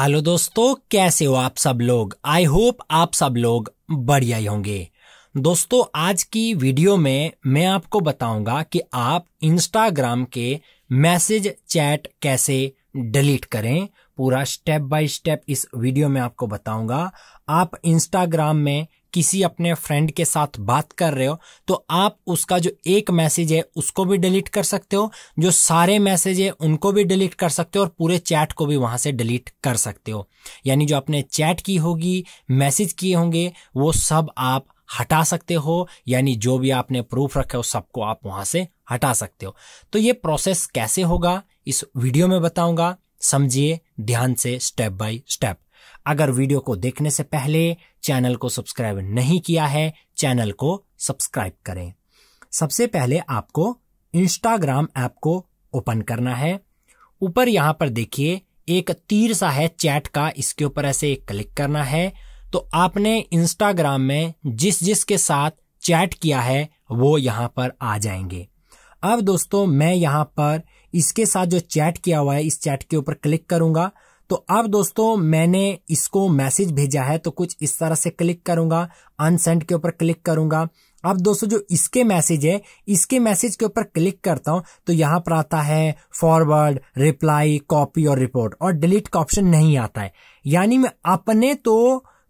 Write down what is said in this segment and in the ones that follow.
hello दोस्तों कैसे हो आप सब लोग आई होप आप सब लोग बढ़िया ही होंगे दोस्तों आज की वीडियो में मैं आपको बताऊंगा कि आप इंस्टाग्राम के मैसेज चैट कैसे डिलीट करें पूरा स्टेप बाय स्टेप इस वीडियो में आपको बताऊंगा आप इंस्टाग्राम में किसी अपने फ्रेंड के साथ बात कर रहे हो तो आप उसका जो एक मैसेज है उसको भी डिलीट कर सकते हो जो सारे मैसेज है उनको भी डिलीट कर सकते हो और पूरे चैट को भी वहां से डिलीट कर सकते हो यानी जो आपने चैट की होगी मैसेज किए होंगे वो सब आप हटा सकते हो यानी जो भी आपने प्रूफ रखा हो सबको आप वहां से हटा सकते हो तो ये प्रोसेस कैसे होगा इस वीडियो में बताऊंगा समझिए ध्यान से स्टेप बाय स्टेप अगर वीडियो को देखने से पहले चैनल को सब्सक्राइब नहीं किया है चैनल को सब्सक्राइब करें सबसे पहले आपको इंस्टाग्राम ऐप को ओपन करना है ऊपर यहां पर देखिए एक तीर सा है चैट का इसके ऊपर ऐसे क्लिक करना है तो आपने इंस्टाग्राम में जिस जिस के साथ चैट किया है वो यहाँ पर आ जाएंगे अब दोस्तों मैं यहाँ पर इसके साथ जो चैट किया हुआ है इस चैट के ऊपर क्लिक करूंगा तो अब दोस्तों मैंने इसको मैसेज भेजा है तो कुछ इस तरह से क्लिक करूंगा अनसेंड के ऊपर क्लिक करूंगा अब दोस्तों जो इसके मैसेज है इसके मैसेज के ऊपर क्लिक करता हूं तो यहां पर आता है फॉरवर्ड रिप्लाई कॉपी और रिपोर्ट और डिलीट का ऑप्शन नहीं आता है यानी मैं अपने तो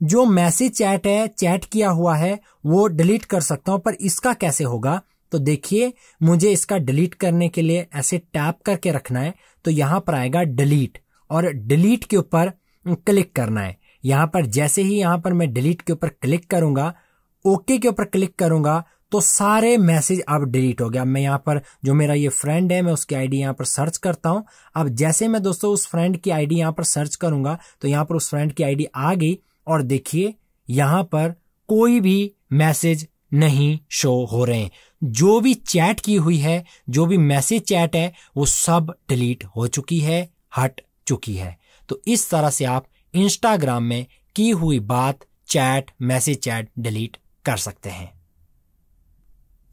जो मैसेज चैट है चैट किया हुआ है वो डिलीट कर सकता हूं पर इसका कैसे होगा तो देखिए मुझे इसका डिलीट करने के लिए ऐसे टैप करके रखना है तो यहां पर आएगा डिलीट और डिलीट के ऊपर क्लिक करना है यहां पर जैसे ही यहां पर मैं डिलीट के ऊपर क्लिक करूंगा ओके के ऊपर क्लिक करूंगा तो सारे मैसेज अब डिलीट हो गया मैं यहां पर जो मेरा ये फ्रेंड है मैं उसकी आईडी यहां पर सर्च करता हूं अब जैसे मैं दोस्तों उस फ्रेंड की आईडी यहां पर सर्च करूंगा तो यहां पर उस फ्रेंड की आईडी आ गई और देखिए यहां पर कोई भी मैसेज नहीं शो हो रहे हैं जो भी चैट की हुई है जो भी मैसेज चैट है वो सब डिलीट हो चुकी है हट चुकी है तो इस तरह से आप इंस्टाग्राम में की हुई बात चैट मैसेज चैट डिलीट कर सकते हैं